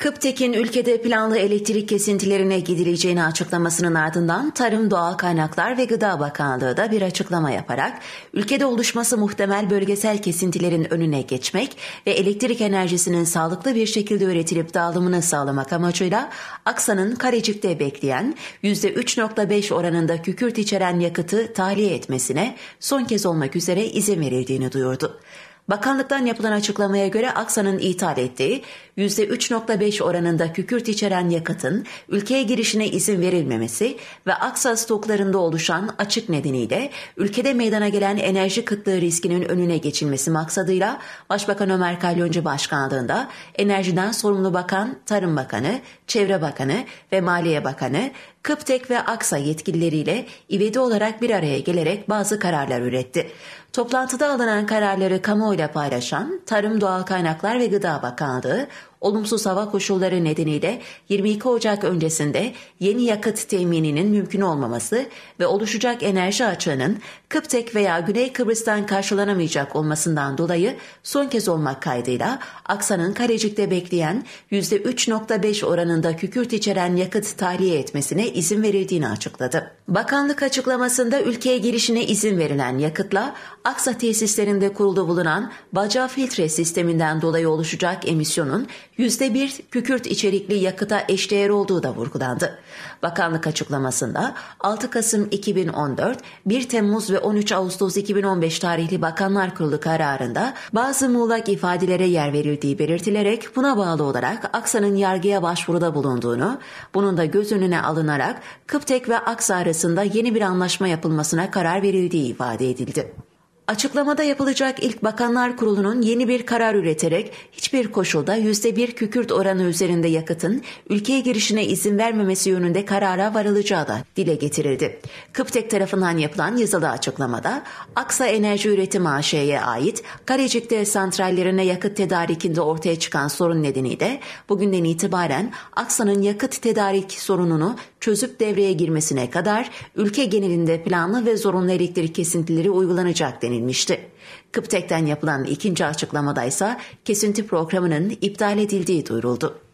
Kıptek'in ülkede planlı elektrik kesintilerine gidileceğini açıklamasının ardından Tarım, Doğal Kaynaklar ve Gıda Bakanlığı da bir açıklama yaparak ülkede oluşması muhtemel bölgesel kesintilerin önüne geçmek ve elektrik enerjisinin sağlıklı bir şekilde üretilip dağılımını sağlamak amacıyla Aksa'nın Karecik'te bekleyen %3.5 oranında kükürt içeren yakıtı tahliye etmesine son kez olmak üzere izin verildiğini duyurdu. Bakanlıktan yapılan açıklamaya göre Aksa'nın ithal ettiği %3.5 oranında kükürt içeren yakıtın ülkeye girişine izin verilmemesi ve Aksa stoklarında oluşan açık nedeniyle ülkede meydana gelen enerji kıtlığı riskinin önüne geçilmesi maksadıyla Başbakan Ömer Kalyoncu başkanlığında enerjiden sorumlu bakan Tarım Bakanı, Çevre Bakanı ve Maliye Bakanı Kıptek ve Aksa yetkilileriyle ivedi olarak bir araya gelerek bazı kararlar üretti. Toplantıda alınan kararları kamuoyuyla paylaşan Tarım Doğal Kaynaklar ve Gıda Bakanlığı, olumsuz hava koşulları nedeniyle 22 Ocak öncesinde yeni yakıt temininin mümkün olmaması ve oluşacak enerji açığının Kıptek veya Güney Kıbrıs'tan karşılanamayacak olmasından dolayı son kez olmak kaydıyla Aksa'nın Kalecik'te bekleyen %3.5 oranında kükürt içeren yakıt tahliye etmesine izin verildiğini açıkladı. Bakanlık açıklamasında ülkeye girişine izin verilen yakıtla Aksa tesislerinde kuruldu bulunan baca filtre sisteminden dolayı oluşacak emisyonun %1 kükürt içerikli yakıta eşdeğer olduğu da vurgulandı. Bakanlık açıklamasında 6 Kasım 2014, 1 Temmuz ve 13 Ağustos 2015 tarihli Bakanlar Kurulu kararında bazı muğlak ifadelere yer verildiği belirtilerek buna bağlı olarak Aksa'nın yargıya başvuruda bulunduğunu, bunun da göz önüne alınarak Kıptek ve Aksa arasında yeni bir anlaşma yapılmasına karar verildiği ifade edildi. Açıklamada yapılacak ilk Bakanlar Kurulu'nun yeni bir karar üreterek hiçbir koşulda %1 kükürt oranı üzerinde yakıtın ülkeye girişine izin vermemesi yönünde karara varılacağı da dile getirildi. Kıptek tarafından yapılan yazılı açıklamada Aksa Enerji Üretim AŞ'ye ait Karecik'te santrallerine yakıt tedarikinde ortaya çıkan sorun nedeni de bugünden itibaren Aksa'nın yakıt tedarik sorununu çözüp devreye girmesine kadar ülke genelinde planlı ve zorunlu elektrik kesintileri uygulanacak denilmişti. Kıptek'ten yapılan ikinci açıklamada ise kesinti programının iptal edildiği duyuruldu.